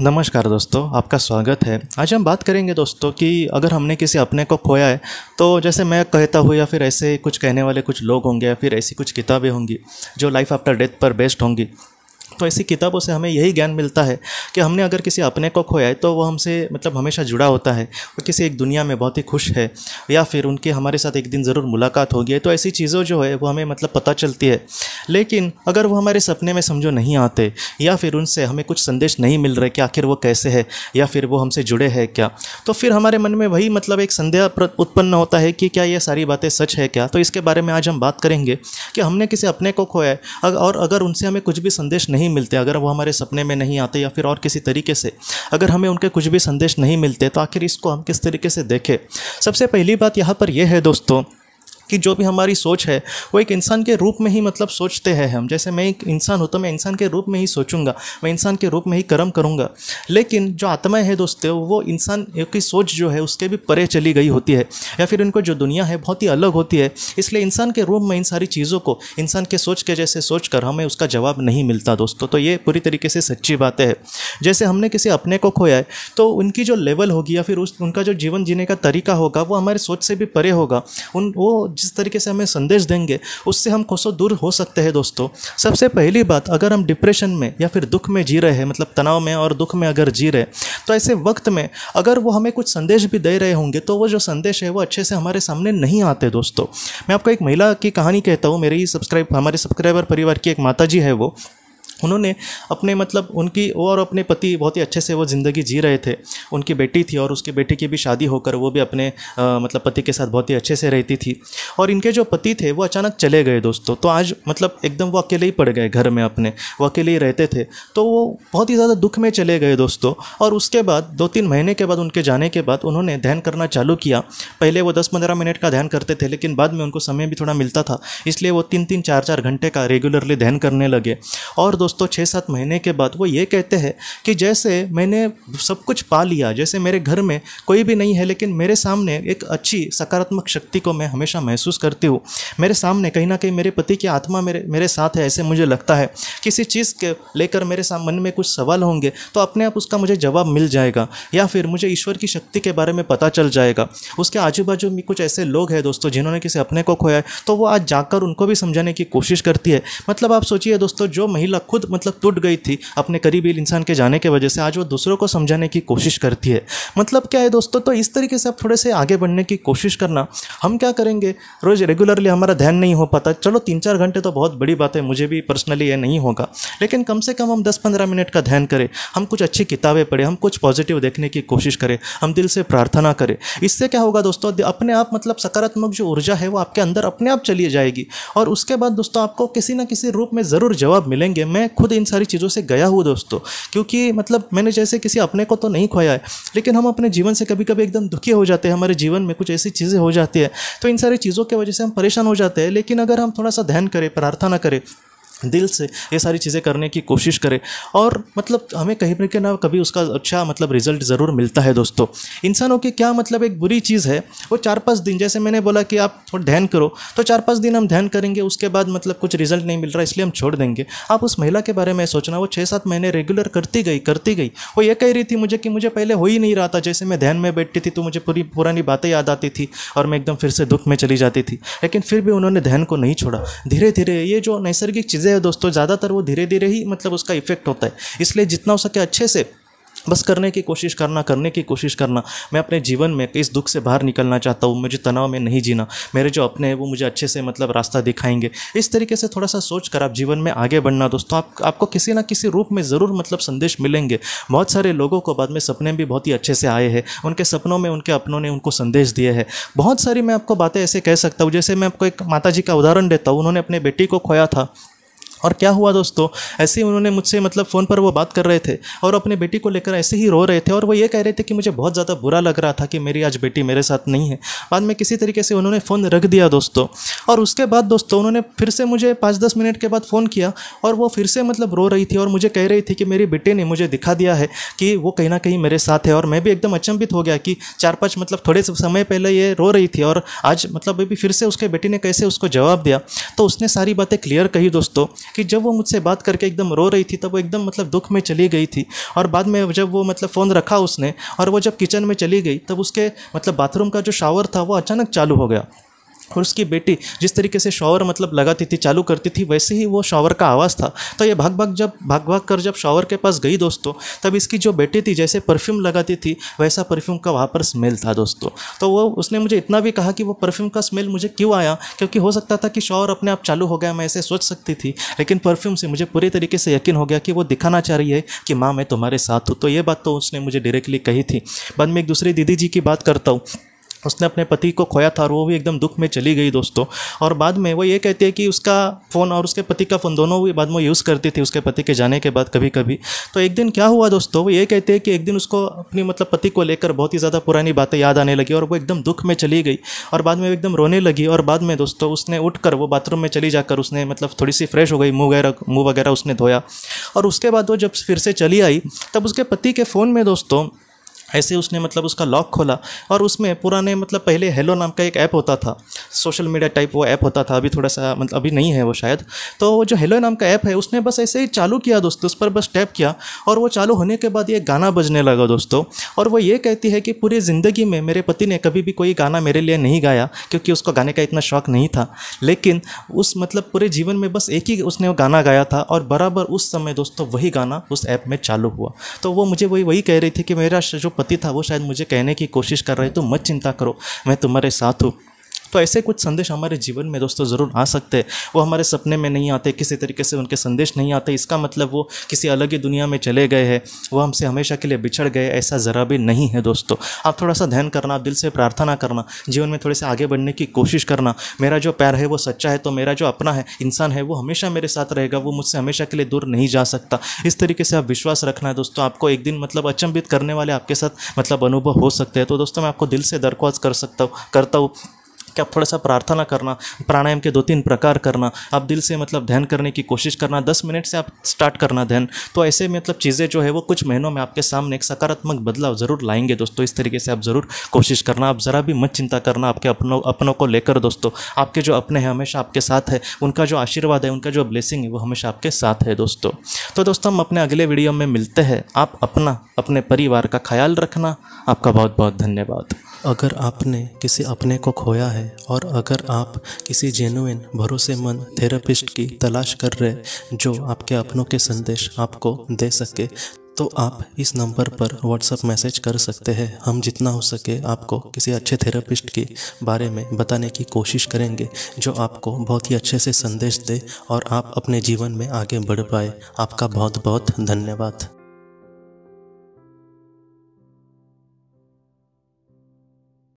नमस्कार दोस्तों आपका स्वागत है आज हम बात करेंगे दोस्तों कि अगर हमने किसी अपने को खोया है तो जैसे मैं कहता हूँ या फिर ऐसे कुछ कहने वाले कुछ लोग होंगे या फिर ऐसी कुछ किताबें होंगी जो लाइफ आफ्टर डेथ पर बेस्ड होंगी तो ऐसी किताबों से हमें यही ज्ञान मिलता है कि हमने अगर किसी अपने को खोया है तो वो हमसे मतलब हमेशा जुड़ा होता है वो किसी एक दुनिया में बहुत ही खुश है या फिर उनकी हमारे साथ एक दिन ज़रूर मुलाकात होगी तो ऐसी चीज़ों जो है वो हमें मतलब पता चलती है लेकिन अगर वो हमारे सपने में समझो नहीं आते या फिर उनसे हमें कुछ संदेश नहीं मिल रहे कि आखिर वो कैसे है या फिर वो हमसे जुड़े हैं क्या तो फिर हमारे मन में वही मतलब एक संदेह उत्पन्न होता है कि क्या ये सारी बातें सच है क्या तो इसके बारे में आज हम बात करेंगे कि हमने किसी अपने को खोया और अगर उनसे हमें कुछ भी संदेश नहीं नहीं मिलते अगर वो हमारे सपने में नहीं आते या फिर और किसी तरीके से अगर हमें उनके कुछ भी संदेश नहीं मिलते तो आखिर इसको हम किस तरीके से देखें सबसे पहली बात यहाँ पर यह है दोस्तों कि जो भी हमारी सोच है वो एक इंसान के रूप में ही मतलब सोचते हैं हम जैसे मैं एक इंसान तो मैं इंसान के रूप में ही सोचूंगा मैं इंसान के रूप में ही कर्म करूँगा लेकिन जो आत्मा है दोस्तों वो इंसान की सोच जो है उसके भी परे चली गई होती है या फिर उनको जो दुनिया है बहुत ही अलग होती है इसलिए इंसान के रूप में इन सारी चीज़ों को इंसान के सोच के जैसे सोच कर हमें उसका जवाब नहीं मिलता दोस्तों तो ये पूरी तरीके से सच्ची बातें है जैसे हमने किसी अपने को खोया है तो उनकी जो लेवल होगी या फिर उस उनका जो जीवन जीने का तरीका होगा वो हमारे सोच से भी परे होगा उन वो जिस तरीके से हमें संदेश देंगे उससे हम कोसों दूर हो सकते हैं दोस्तों सबसे पहली बात अगर हम डिप्रेशन में या फिर दुख में जी रहे हैं मतलब तनाव में और दुख में अगर जी रहे तो ऐसे वक्त में अगर वो हमें कुछ संदेश भी दे रहे होंगे तो वो जो संदेश है वो अच्छे से हमारे सामने नहीं आते दोस्तों मैं आपको एक महिला की कहानी कहता हूँ मेरी ही सब्सक्राइब हमारे सब्सक्राइबर परिवार की एक माता जी है वो उन्होंने अपने मतलब उनकी वो और अपने पति बहुत ही अच्छे से वो ज़िंदगी जी रहे थे उनकी बेटी थी और उसके बेटी की भी शादी होकर वो भी अपने आ, मतलब पति के साथ बहुत ही अच्छे से रहती थी और इनके जो पति थे वो अचानक चले गए दोस्तों तो आज मतलब एकदम वो अकेले ही पड़ गए घर में अपने वो अकेले ही रहते थे तो वो बहुत ही ज़्यादा दुख में चले गए दोस्तों और उसके बाद दो तीन महीने के बाद उनके जाने के बाद उन्होंने ध्यान करना चालू किया पहले वो दस पंद्रह मिनट का ध्यान करते थे लेकिन बाद में उनको समय भी थोड़ा मिलता था इसलिए वो तीन तीन चार चार घंटे का रेगुलरली ध्यान करने लगे और दोस्तों दोस्तों छः सात महीने के बाद वो ये कहते हैं कि जैसे मैंने सब कुछ पा लिया जैसे मेरे घर में कोई भी नहीं है लेकिन मेरे सामने एक अच्छी सकारात्मक शक्ति को मैं हमेशा महसूस करती हूँ मेरे सामने कहीं ना कहीं मेरे पति की आत्मा मेरे मेरे साथ है ऐसे मुझे लगता है किसी चीज़ के लेकर मेरे मन में कुछ सवाल होंगे तो अपने आप उसका मुझे जवाब मिल जाएगा या फिर मुझे ईश्वर की शक्ति के बारे में पता चल जाएगा उसके आजू बाजू में कुछ ऐसे लोग हैं दोस्तों जिन्होंने किसी अपने को खोया है तो वो आज जाकर उनको भी समझाने की कोशिश करती है मतलब आप सोचिए दोस्तों जो महिला खुद खुद मतलब टूट गई थी अपने करीबी इंसान के जाने के वजह से आज वो दूसरों को समझाने की कोशिश करती है मतलब क्या है दोस्तों तो इस तरीके से आप थोड़े से आगे बढ़ने की कोशिश करना हम क्या करेंगे रोज़ रेगुलरली हमारा ध्यान नहीं हो पाता चलो तीन चार घंटे तो बहुत बड़ी बात है मुझे भी पर्सनली ये नहीं होगा लेकिन कम से कम हम दस पंद्रह मिनट का ध्यान करें हम कुछ अच्छी किताबें पढ़ें हम कुछ पॉजिटिव देखने की कोशिश करें हम दिल से प्रार्थना करें इससे क्या होगा दोस्तों अपने आप मतलब सकारात्मक जो ऊर्जा है वो आपके अंदर अपने आप चली जाएगी और उसके बाद दोस्तों आपको किसी ना किसी रूप में ज़रूर जवाब मिलेंगे मैं मैं खुद इन सारी चीज़ों से गया हूँ दोस्तों क्योंकि मतलब मैंने जैसे किसी अपने को तो नहीं खोया है लेकिन हम अपने जीवन से कभी कभी एकदम दुखी हो जाते हैं हमारे जीवन में कुछ ऐसी चीज़ें हो जाती है तो इन सारी चीज़ों की वजह से हम परेशान हो जाते हैं लेकिन अगर हम थोड़ा सा ध्यान करें प्रार्थना करें दिल से ये सारी चीज़ें करने की कोशिश करें और मतलब हमें कहीं पर ना कभी उसका अच्छा मतलब रिजल्ट ज़रूर मिलता है दोस्तों इंसानों की क्या मतलब एक बुरी चीज़ है वो चार पाँच दिन जैसे मैंने बोला कि आप थोड़ा ध्यान करो तो चार पाँच दिन हम ध्यान करेंगे उसके बाद मतलब कुछ रिजल्ट नहीं मिल रहा इसलिए हम छोड़ देंगे आप उस महिला के बारे में सोचना वो छः सात महीने रेगुलर करती गई करती गई वो ये कह रही थी मुझे कि मुझे पहले हो ही नहीं रहा था जैसे मैं ध्यान में बैठती थी तो मुझे पूरी पुरानी बातें याद आती थी और मैं एकदम फिर से दुख में चली जाती थी लेकिन फिर भी उन्होंने ध्यान को नहीं छोड़ा धीरे धीरे ये जो नैसर्गिक चीज़ें है दोस्तों ज़्यादातर वो धीरे धीरे ही मतलब उसका इफेक्ट होता है इसलिए जितना हो सके अच्छे से बस करने की कोशिश करना करने की कोशिश करना मैं अपने जीवन में इस दुख से बाहर निकलना चाहता हूँ मुझे तनाव में नहीं जीना मेरे जो अपने हैं वो मुझे अच्छे से मतलब रास्ता दिखाएंगे इस तरीके से थोड़ा सा सोच कर आप जीवन में आगे बढ़ना दोस्तों आप आपको किसी ना किसी रूप में ज़रूर मतलब संदेश मिलेंगे बहुत सारे लोगों को बाद में सपने भी बहुत ही अच्छे से आए हैं उनके सपनों में उनके अपनों ने उनको संदेश दिए है बहुत सारी मैं आपको बातें ऐसे कह सकता हूँ जैसे मैं आपको एक माता जी का उदाहरण देता हूँ उन्होंने अपने बेटी को खोया था और क्या हुआ दोस्तों ऐसे ही उन्होंने मुझसे मतलब फ़ोन पर वो बात कर रहे थे और अपने बेटी को लेकर ऐसे ही रो रहे थे और वो ये कह रहे थे कि मुझे बहुत ज़्यादा बुरा लग रहा था कि मेरी आज बेटी मेरे साथ नहीं है बाद में किसी तरीके से उन्होंने फ़ोन रख दिया दोस्तों और उसके बाद दोस्तों उन्होंने फिर से मुझे पाँच दस मिनट के बाद फ़ोन किया और वो फिर से मतलब रो रही थी और मुझे कह रही थी कि मेरी बेटे ने मुझे दिखा दिया है कि वो कहीं ना कहीं मेरे साथ है और मैं भी एकदम अचंभित हो गया कि चार पाँच मतलब थोड़े समय पहले ये रो रही थी और आज मतलब अभी फिर से उसके बेटी ने कैसे उसको जवाब दिया तो उसने सारी बातें क्लियर कही दोस्तों कि जब वो मुझसे बात करके एकदम रो रही थी तब वो एकदम मतलब दुख में चली गई थी और बाद में जब वो मतलब फ़ोन रखा उसने और वो जब किचन में चली गई तब उसके मतलब बाथरूम का जो शावर था वो अचानक चालू हो गया और उसकी बेटी जिस तरीके से शॉवर मतलब लगाती थी चालू करती थी वैसे ही वो शॉवर का आवाज़ था तो ये भाग भाग जब भाग भाग कर जब शॉवर के पास गई दोस्तों तब इसकी जो बेटी थी जैसे परफ्यूम लगाती थी वैसा परफ्यूम का वहाँ पर स्मेल था दोस्तों तो वो उसने मुझे इतना भी कहा कि वो परफ्यूम का स्मेल मुझे क्यों आया क्योंकि हो सकता था कि शॉवर अपने आप चालू हो गया मैं ऐसे सोच सकती थी लेकिन परफ्यूम से मुझे पूरे तरीके से यकीन हो गया कि वो दिखाना चाह रही है कि माँ मैं तुम्हारे साथ हूँ तो ये बात तो उसने मुझे डायरेक्टली कही थी बाद में एक दूसरी दीदी जी की बात करता हूँ उसने अपने पति को खोया था और वो भी एकदम दुख में चली गई दोस्तों और बाद में वो ये कहती है कि उसका फ़ोन और उसके पति का फ़ोन दोनों भी बाद में यूज़ करती थी उसके पति के जाने के बाद कभी कभी तो एक दिन क्या हुआ दोस्तों वो ये कहते हैं कि एक दिन उसको अपनी मतलब पति को लेकर बहुत ही ज़्यादा पुरानी बातें याद आने लगी और वो एकदम दुख में चली गई और बाद में एकदम रोने लगी और बाद में दोस्तों उसने उठ वो बाथरूम में चली जाकर उसने मतलब थोड़ी सी फ्रेश हो गई मुँह वगैरह मुँह वगैरह उसने धोया और उसके बाद वो जब फिर से चली आई तब उसके पति के फ़ोन में दोस्तों ऐसे उसने मतलब उसका लॉक खोला और उसमें पुराने मतलब पहले हेलो नाम का एक ऐप होता था सोशल मीडिया टाइप वो ऐप होता था अभी थोड़ा सा मतलब अभी नहीं है वो शायद तो वो जो हेलो नाम का ऐप है उसने बस ऐसे ही चालू किया दोस्तों उस पर बस टैप किया और वो चालू होने के बाद ये गाना बजने लगा दोस्तों और वो ये कहती है कि पूरी ज़िंदगी में मेरे पति ने कभी भी कोई गाना मेरे लिए नहीं गाया क्योंकि उसको गाने का इतना शौक नहीं था लेकिन उस मतलब पूरे जीवन में बस एक ही उसने वो गाना गाया था और बराबर उस समय दोस्तों वही गाना उस ऐप में चालू हुआ तो वो मुझे वही वही कह रही थी कि मेरा जो पति था वो शायद मुझे कहने की कोशिश कर रहे तो मत चिंता करो मैं तुम्हारे साथ हूँ तो ऐसे कुछ संदेश हमारे जीवन में दोस्तों ज़रूर आ सकते हैं वो हमारे सपने में नहीं आते किसी तरीके से उनके संदेश नहीं आते इसका मतलब वो किसी अलग ही दुनिया में चले गए हैं वो हमसे हमेशा के लिए बिछड़ गए ऐसा ज़रा भी नहीं है दोस्तों आप थोड़ा सा ध्यान करना दिल से प्रार्थना करना जीवन में थोड़े से आगे बढ़ने की कोशिश करना मेरा जो प्यार है वो सच्चा है तो मेरा जो अपना है इंसान है वो हमेशा मेरे साथ रहेगा वो मुझसे हमेशा के लिए दूर नहीं जा सकता इस तरीके से आप विश्वास रखना है दोस्तों आपको एक दिन मतलब अचंभित करने वाले आपके साथ मतलब अनुभव हो सकते हैं तो दोस्तों मैं आपको दिल से दरख्वास्त कर सकता हूँ करता हूँ कि आप थोड़ा सा प्रार्थना करना प्राणायाम के दो तीन प्रकार करना आप दिल से मतलब ध्यान करने की कोशिश करना दस मिनट से आप स्टार्ट करना ध्यान तो ऐसे मतलब चीज़ें जो है वो कुछ महीनों में आपके सामने एक सकारात्मक बदलाव ज़रूर लाएंगे दोस्तों इस तरीके से आप ज़रूर कोशिश करना आप ज़रा भी मत चिंता करना आपके अपनों अपनों को लेकर दोस्तों आपके जो अपने हैं हमेशा आपके साथ है उनका जो आशीर्वाद है उनका जो ब्लेसिंग है वो हमेशा आपके साथ है दोस्तों तो दोस्तों हम अपने अगले वीडियो में मिलते हैं आप अपना अपने परिवार का ख्याल रखना आपका बहुत बहुत धन्यवाद अगर आपने किसी अपने को खोया है है और अगर आप किसी जेनुइन भरोसेमंद थेरेपिस्ट की तलाश कर रहे जो आपके अपनों के संदेश आपको दे सके तो आप इस नंबर पर व्हाट्सअप मैसेज कर सकते हैं हम जितना हो सके आपको किसी अच्छे थेरेपिस्ट के बारे में बताने की कोशिश करेंगे जो आपको बहुत ही अच्छे से संदेश दे और आप अपने जीवन में आगे बढ़ पाए आपका बहुत बहुत धन्यवाद